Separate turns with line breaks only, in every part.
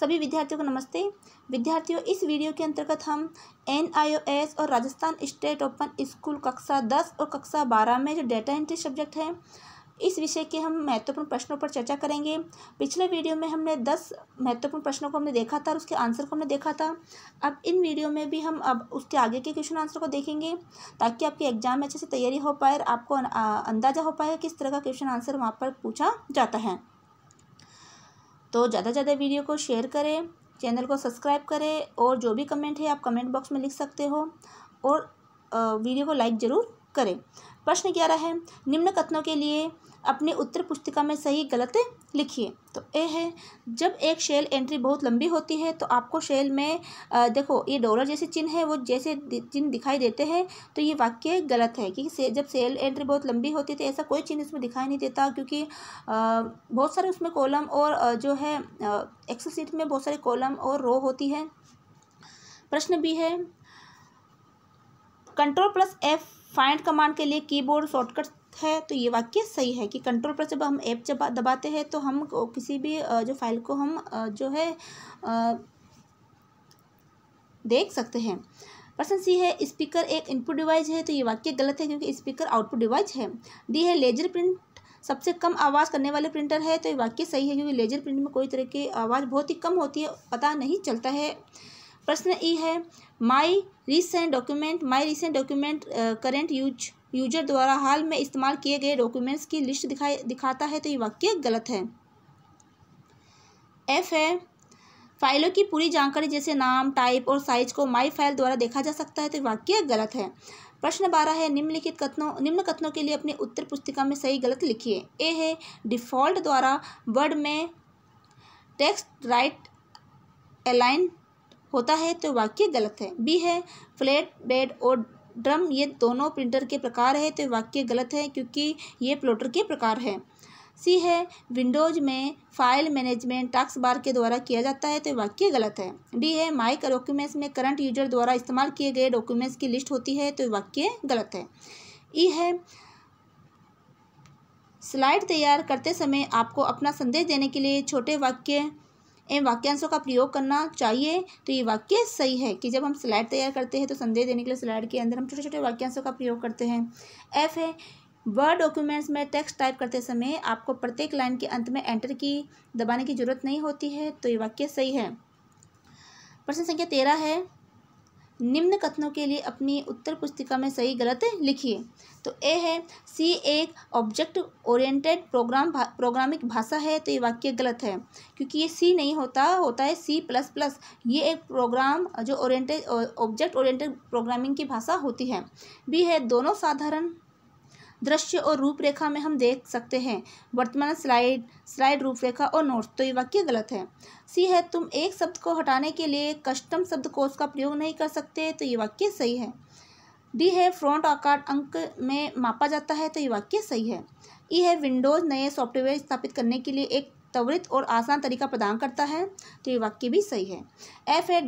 सभी विद्यार्थियों को नमस्ते विद्यार्थियों इस वीडियो के अंतर्गत हम एन और राजस्थान स्टेट ओपन स्कूल कक्षा दस और कक्षा बारह में जो डेटा एंट्री सब्जेक्ट है इस विषय के हम महत्वपूर्ण प्रश्नों पर चर्चा करेंगे पिछले वीडियो में हमने दस महत्वपूर्ण प्रश्नों को हमने देखा था और उसके आंसर को हमने देखा था अब इन वीडियो में भी हम अब उसके आगे के क्वेश्चन आंसर को देखेंगे ताकि आपके एग्जाम में अच्छे से तैयारी हो पाए और आपको अंदाज़ा हो पाए किस तरह का क्वेश्चन आंसर वहाँ पर पूछा जाता है तो ज़्यादा से ज़्यादा वीडियो को शेयर करें चैनल को सब्सक्राइब करें और जो भी कमेंट है आप कमेंट बॉक्स में लिख सकते हो और वीडियो को लाइक ज़रूर करें प्रश्न ग्यारह है निम्न कथनों के लिए अपने उत्तर पुस्तिका में सही गलत लिखिए तो ए है जब एक शेल एंट्री बहुत लंबी होती है तो आपको शेल में आ, देखो ये डॉलर जैसे चिन्ह है वो जैसे चिन्ह दिखाई देते हैं तो ये वाक्य गलत है कि से, जब सेल एंट्री बहुत लंबी होती है तो ऐसा कोई चिन्ह इसमें दिखाई नहीं देता क्योंकि आ, बहुत सारे उसमें कॉलम और जो है एक्सल सीट में बहुत सारे कॉलम और रो होती है प्रश्न बी है control plus F find command के लिए कीबोर्ड शॉर्टकट है तो ये वाक्य सही है कि कंट्रोल पर जब हम ऐप जब दबाते हैं तो हम किसी भी जो फाइल को हम जो है देख सकते हैं पर्सन सी है स्पीकर एक इनपुट डिवाइस है तो ये वाक्य गलत है क्योंकि स्पीकर आउटपुट डिवाइस है डी है लेजर प्रिंट सबसे कम आवाज़ करने वाले प्रिंटर है तो ये वाक्य सही है क्योंकि लेजर प्रिंट में कोई तरह की आवाज़ बहुत ही कम होती है पता नहीं चलता है प्रश्न ई है my recent document my recent document current use user द्वारा हाल में इस्तेमाल किए गए डॉक्यूमेंट्स की लिस्ट दिखाई दिखाता है तो ये वाक्य गलत है एफ है फाइलों की पूरी जानकारी जैसे नाम टाइप और साइज को माई फाइल द्वारा देखा जा सकता है तो वाक्य गलत है प्रश्न बारह है निम्नलिखित कथनों निम्न कथनों के लिए अपने उत्तर पुस्तिका में सही गलत लिखिए ए है डिफ़ॉल्ट द्वारा वर्ड में टेक्स्ट राइट अलाइन होता है तो वाक्य गलत है बी है फ्लैट बेड और ड्रम ये दोनों प्रिंटर के प्रकार है तो वाक्य गलत है क्योंकि ये प्लोटर के प्रकार है सी है विंडोज में फाइल मैनेजमेंट टास्क बार के द्वारा किया जाता है तो वाक्य गलत है डी है माइक डॉक्यूमेंट्स में करंट यूजर द्वारा इस्तेमाल किए गए डॉक्यूमेंट्स की लिस्ट होती है तो वाक्य गलत है ई है स्लाइड तैयार करते समय आपको अपना संदेश देने के लिए छोटे वाक्य इन वाक्यांशों का प्रयोग करना चाहिए तो ये वाक्य सही है कि जब हम स्लाइड तैयार करते हैं तो संदेश देने के लिए स्लाइड के अंदर हम छोटे छोटे वाक्यांशों का प्रयोग करते हैं एफ है वर्ड डॉक्यूमेंट्स में टेक्स्ट टाइप करते समय आपको प्रत्येक लाइन के अंत में एंटर की दबाने की जरूरत नहीं होती है तो ये वाक्य सही है प्रश्न संख्या तेरह है निम्न कथनों के लिए अपनी उत्तर पुस्तिका में सही गलत लिखिए तो ए है सी एक ऑब्जेक्ट ओरिएंटेड प्रोग्राम भा, प्रोग्रामिक भाषा है तो ये वाक्य गलत है क्योंकि ये सी नहीं होता होता है सी प्लस प्लस ये एक प्रोग्राम जो ओरिएंटेड ऑब्जेक्ट ओरिएंटेड प्रोग्रामिंग की भाषा होती है बी है दोनों साधारण दृश्य और रूपरेखा में हम देख सकते हैं वर्तमान स्लाइड स्लाइड रूपरेखा और नोट्स तो ये वाक्य गलत है सी है तुम एक शब्द को हटाने के लिए कस्टम शब्द कोष का प्रयोग नहीं कर सकते तो ये वाक्य सही है डी है फ्रंट आकार अंक में मापा जाता है तो ये वाक्य सही है ई है विंडोज़ नए सॉफ्टवेयर स्थापित करने के लिए एक त्वरित और आसान तरीका प्रदान करता है तो ये वाक्य भी सही है एफ है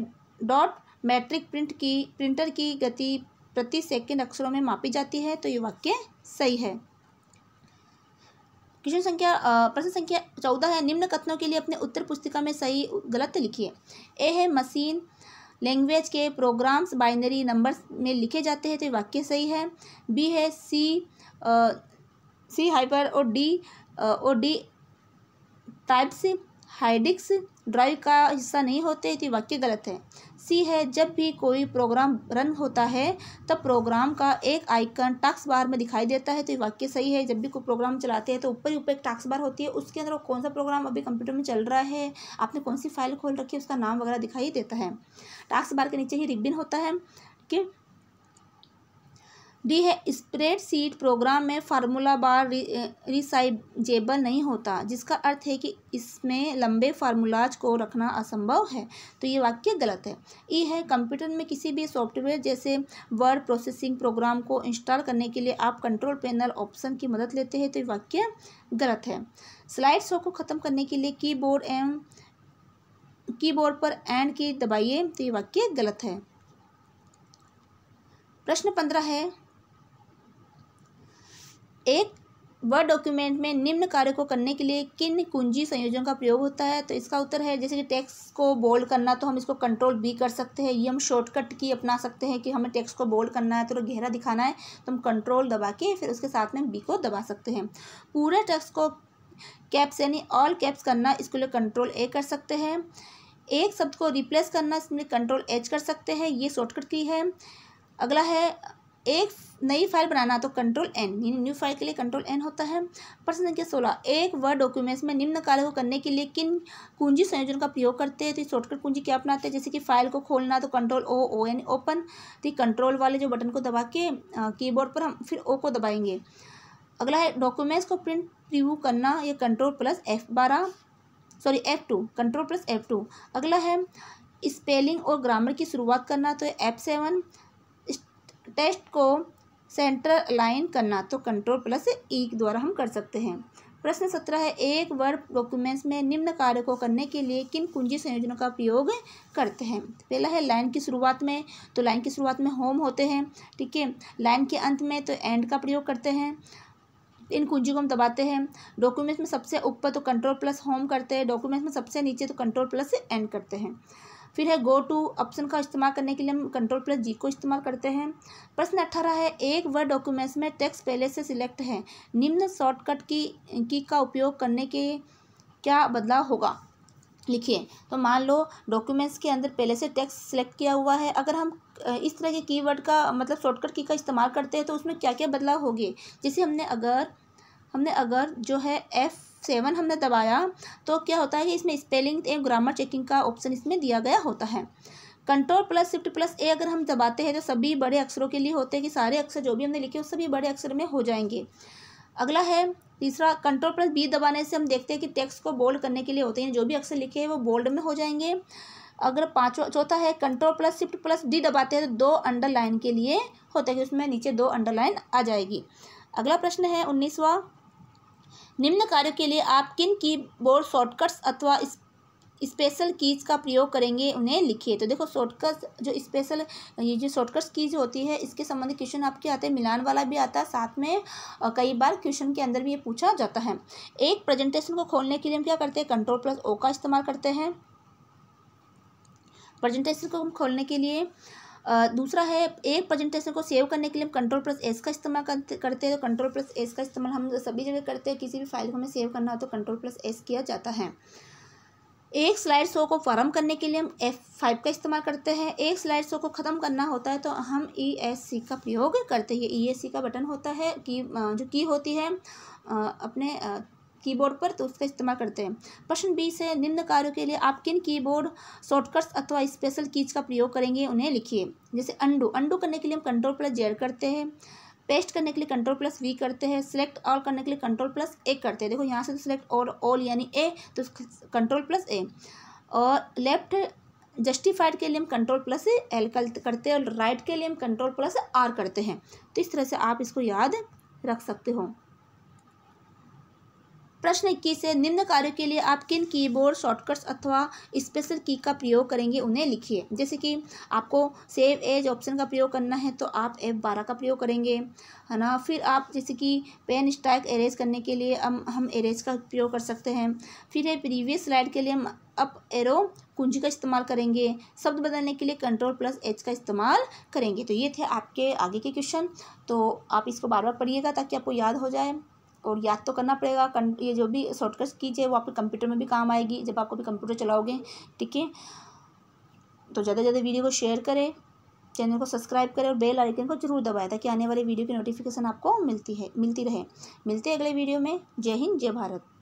डॉट मैट्रिक प्रिंट की प्रिंटर की गति प्रति सेकंड अक्षरों में मापी जाती है तो ये वाक्य सही है क्वेश्चन संख्या प्रश्न संख्या चौदह है निम्न कथनों के लिए अपने उत्तर पुस्तिका में सही गलत लिखिए ए है मशीन लैंग्वेज के प्रोग्राम्स बाइनरी नंबर्स में लिखे जाते हैं तो ये वाक्य सही है बी है सी आ, सी हाइपर और डी और डी टाइप्स हाइडिक्स ड्राइव का हिस्सा नहीं होते तो वाक्य गलत है सी है जब भी कोई प्रोग्राम रन होता है तब प्रोग्राम का एक आइकन टास्क बार में दिखाई देता है तो ये वाक्य सही है जब भी कोई प्रोग्राम चलाते हैं तो ऊपर ही ऊपर एक टास्क बार होती है उसके अंदर कौन सा प्रोग्राम अभी कंप्यूटर में चल रहा है आपने कौन सी फाइल खोल रखी है उसका नाम वगैरह दिखाई देता है टास्क बार के नीचे ही रिबिन होता है कि डी है सीट प्रोग्राम में फार्मूला बार रिसाइजेबल नहीं होता जिसका अर्थ है कि इसमें लंबे फार्मूलाज को रखना असंभव है तो ये वाक्य गलत है ई है कंप्यूटर में किसी भी सॉफ्टवेयर जैसे वर्ड प्रोसेसिंग प्रोग्राम को इंस्टॉल करने के लिए आप कंट्रोल पैनल ऑप्शन की मदद लेते हैं तो ये वाक्य गलत है स्लाइड शो को ख़त्म करने के लिए कीबोर्ड एम कीबोर्ड पर एंड की दबाइए तो ये वाक्य गलत है प्रश्न पंद्रह है एक वर्ड डॉक्यूमेंट में निम्न कार्य को करने के लिए किन कुंजी संयोजन का प्रयोग होता है तो इसका उत्तर है जैसे कि टेक्स्ट को बोल्ड करना तो हम इसको कंट्रोल बी कर सकते हैं ये हम शॉर्टकट की अपना सकते हैं कि हमें टेक्स्ट को बोल्ड करना है तो गहरा दिखाना है तो हम कंट्रोल दबा के फिर उसके साथ में बी को दबा सकते हैं पूरे टेक्स्ट को कैप्स यानी ऑल कैप्स करना इसके लिए कंट्रोल ए कर सकते हैं एक शब्द को रिप्लेस करना इसमें कंट्रोल एच कर सकते हैं ये शॉर्टकट की है अगला है एक नई फाइल बनाना तो कंट्रोल एन यानी न्यू फाइल के लिए कंट्रोल एन होता है प्रश्न संख्या सोलह एक वर्ड डॉक्यूमेंट्स में निम्न कार्य को करने के लिए किन कुंजी संयोजन का प्रयोग करते हैं तो शॉर्टकट कुंजी क्या अपनाते हैं जैसे कि फाइल को खोलना तो control O O N open तो कंट्रोल वाले जो बटन को दबा के कीबोर्ड पर हम फिर ओ को दबाएंगे अगला है डॉक्यूमेंट्स को प्रिंट रिव्यू करना ये कंट्रोल प्लस एफ बारह sorry F two control plus F two अगला है स्पेलिंग और ग्रामर की शुरुआत करना तो एफ सेवन टेस्ट को सेंटर अलाइन करना तो कंट्रोल प्लस ई द्वारा हम कर सकते हैं प्रश्न सत्रह है एक वर्ड डॉक्यूमेंट्स में निम्न कार्य को करने के लिए किन कुंजी संयोजनों का प्रयोग करते हैं पहला है लाइन की शुरुआत में तो लाइन की शुरुआत में होम होते हैं ठीक है लाइन के अंत में तो एंड का प्रयोग करते हैं इन कुंजी को हम दबाते हैं डॉक्यूमेंट्स में सबसे ऊपर तो कंट्रोल प्लस होम करते हैं डॉक्यूमेंट्स में सबसे नीचे तो कंट्रोल प्लस एंड करते हैं फिर है गो टू ऑप्शन का इस्तेमाल करने के लिए हम कंट्रोल प्लस जी को इस्तेमाल करते हैं प्रश्न अट्ठारह है एक वर्ड डॉक्यूमेंट्स में टेक्स्ट पहले से सिलेक्ट है निम्न शॉर्टकट की की का उपयोग करने के क्या बदलाव होगा लिखिए तो मान लो डॉक्यूमेंट्स के अंदर पहले से टेक्स्ट सिलेक्ट किया हुआ है अगर हम इस तरह के कीवर्ड का मतलब शॉर्टकट की का इस्तेमाल करते हैं तो उसमें क्या क्या बदलाव होगी जैसे हमने अगर हमने अगर जो है एफ़ सेवन हमने दबाया तो क्या होता है कि इसमें स्पेलिंग एवं ग्रामर चेकिंग का ऑप्शन इसमें दिया गया होता है control plus shift plus A अगर हम दबाते हैं तो सभी बड़े अक्षरों के लिए होते हैं कि सारे अक्षर जो भी हमने लिखे वो सभी बड़े अक्षर में हो जाएंगे अगला है तीसरा कंट्रोल प्लस बी दबाने से हम देखते हैं कि टेक्स्ट को बोल्ड करने के लिए होते हैं जो भी अक्षर लिखे हैं वो बोल्ड में हो जाएंगे अगर पाँचवा चौथा है control plus shift plus D दबाते हैं तो दो अंडरलाइन के लिए होता है कि उसमें नीचे दो अंडरलाइन आ जाएगी अगला प्रश्न है उन्नीसवा निम्न कार्यों के लिए आप किन कीबोर्ड शॉर्टकट्स अथवा स्पेशल कीज का प्रयोग करेंगे उन्हें लिखिए तो देखो शॉर्टकट जो स्पेशल ये जो शॉर्टकट्स कीज होती है इसके संबंधित क्वेश्चन आपके आते हैं मिलान वाला भी आता है साथ में कई बार क्वेश्चन के अंदर भी ये पूछा जाता है एक प्रेजेंटेशन को खोलने के लिए हम क्या करते हैं कंट्रोल प्लस ओ का इस्तेमाल करते हैं प्रेजेंटेशन को हम खोलने के लिए दूसरा है एक प्रेजेंटेशन को सेव करने के लिए हम कंट्रोल प्लस एस का इस्तेमाल करते हैं तो कंट्रोल प्लस एस का इस्तेमाल हम सभी जगह करते हैं किसी भी फाइल को हमें सेव करना हो तो कंट्रोल प्लस एस किया जाता है एक स्लाइड शो को फॉर्म करने के लिए हम एफ फाइव का इस्तेमाल करते हैं एक स्लाइड शो को ख़त्म करना होता है तो हम ई एस सी का प्रयोग करते हैं ई एस सी का बटन होता है की जो की होती है अपने कीबोर्ड पर तो उसका इस्तेमाल करते हैं प्रश्न बीस है निम्न कार्यों के लिए आप किन कीबोर्ड शॉर्टकट्स अथवा स्पेशल कीज का प्रयोग करेंगे उन्हें लिखिए जैसे अंडू अंडू करने के लिए हम कंट्रोल प्लस जेड करते हैं पेस्ट करने के लिए कंट्रोल प्लस वी करते हैं सिलेक्ट ऑल करने के लिए कंट्रोल प्लस ए करते हैं देखो यहाँ से तो सिलेक्ट और ऑल यानी ए तो कंट्रोल प्लस ए और लेफ्ट जस्टिफाइड के लिए हम कंट्रोल प्लस एल करते हैं और राइट के लिए हम कंट्रोल प्लस आर करते हैं तो इस तरह से आप इसको याद रख सकते हो प्रश्न इक्कीस है निम्न कार्यों के लिए आप किन कीबोर्ड शॉर्टकट्स अथवा स्पेशल की का प्रयोग करेंगे उन्हें लिखिए जैसे कि आपको सेव एज ऑप्शन का प्रयोग करना है तो आप एफ बारह का प्रयोग करेंगे है ना फिर आप जैसे कि पेन स्ट्राइक एरेज करने के लिए हम हम एरेज का प्रयोग कर सकते हैं फिर है प्रीवियस स्लाइड के लिए हम अप एरो कुंजी का इस्तेमाल करेंगे शब्द बदलने के लिए कंट्रोल प्लस एच का इस्तेमाल करेंगे तो ये थे आपके आगे के क्वेश्चन तो आप इसको बार बार पढ़िएगा ताकि आपको याद हो जाए और याद तो करना पड़ेगा ये जो भी शॉर्टकट्स कीजिए वो आपके कंप्यूटर में भी काम आएगी जब आप कभी कंप्यूटर चलाओगे ठीक है तो ज़्यादा से ज़्यादा वीडियो को शेयर करें चैनल को सब्सक्राइब करें और बेल आइकन को जरूर दबाएं ताकि आने वाले वीडियो की नोटिफिकेशन आपको मिलती है मिलती रहे मिलते हैं अगले वीडियो में जय हिंद जय भारत